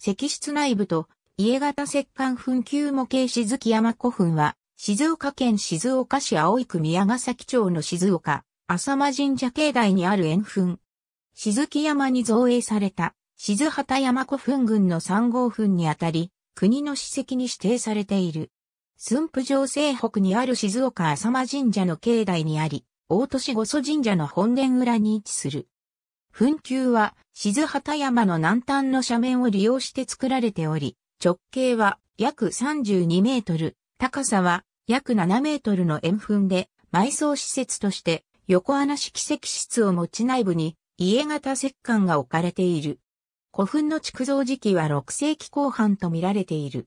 石室内部と家型石棺墳丘模型静木山古墳は、静岡県静岡市葵区宮ヶ崎町の静岡、浅間神社境内にある円墳。静木山に造営された、静畑山古墳群の3号墳にあたり、国の史跡に指定されている。駿府城西北にある静岡浅間神社の境内にあり、大都市五祖神社の本殿裏に位置する。墳丘は、静畑山の南端の斜面を利用して作られており、直径は約32メートル、高さは約7メートルの円墳で、埋葬施設として横穴式石室を持ち内部に家型石棺が置かれている。古墳の築造時期は6世紀後半と見られている。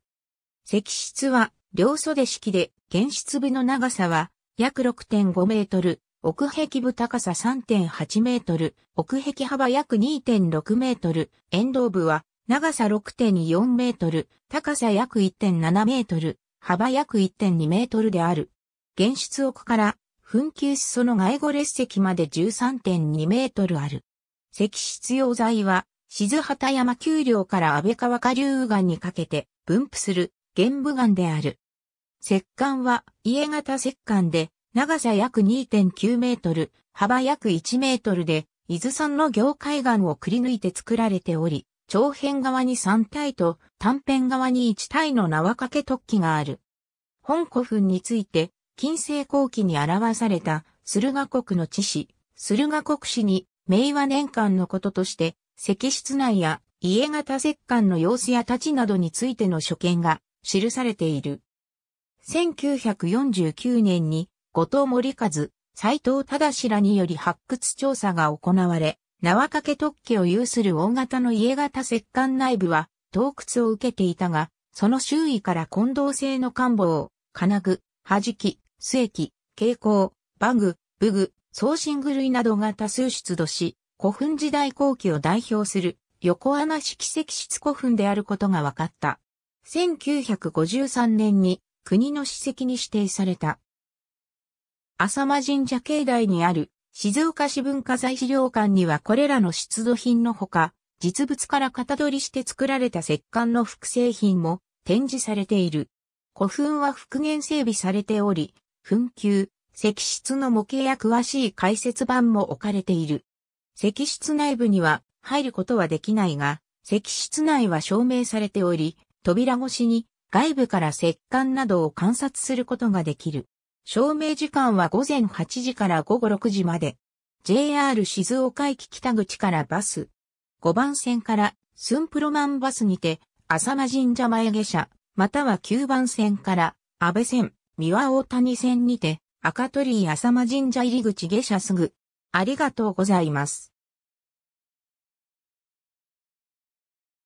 石室は両袖式で、原室部の長さは約6.5メートル、奥壁部高さ3.8メートル、奥壁幅約2.6メートル、沿道部は長さ6.4メートル、高さ約1.7メートル、幅約1.2メートルである。原出奥から紛糾しその外語列席まで13.2メートルある。石質溶剤は、静畑山丘陵から安倍川下流岸にかけて分布する玄武岩である。石管は家型石管で長さ約2.9メートル、幅約1メートルで、伊豆山の業海岸をくり抜いて作られており、長辺側に3体と短辺側に1体の縄掛け突起がある。本古墳について、近世後期に表された駿河国の地史、駿河国史に明和年間のこととして、石室内や家型石棺の様子や立ちなどについての所見が記されている。1949年に後藤森和、斎藤忠らにより発掘調査が行われ、縄掛け特許を有する大型の家型石棺内部は洞窟を受けていたが、その周囲から混同性の官房、金具、弾き、末木、蛍光、バグ、武具、送信具類などが多数出土し、古墳時代後期を代表する横穴式石室古墳であることが分かった。1953年に国の史跡に指定された。浅間神社境内にある静岡市文化財資料館にはこれらの出土品のほか、実物から型取りして作られた石棺の複製品も展示されている。古墳は復元整備されており、墳丘、石室の模型や詳しい解説版も置かれている。石室内部には入ることはできないが、石室内は照明されており、扉越しに外部から石棺などを観察することができる。照明時間は午前8時から午後6時まで。JR 静岡駅北口からバス。5番線からンプロマンバスにて、浅間神社前下車、または9番線から安倍線、三輪大谷線にて、赤鳥居浅間神社入り口下車すぐ。ありがとうございます。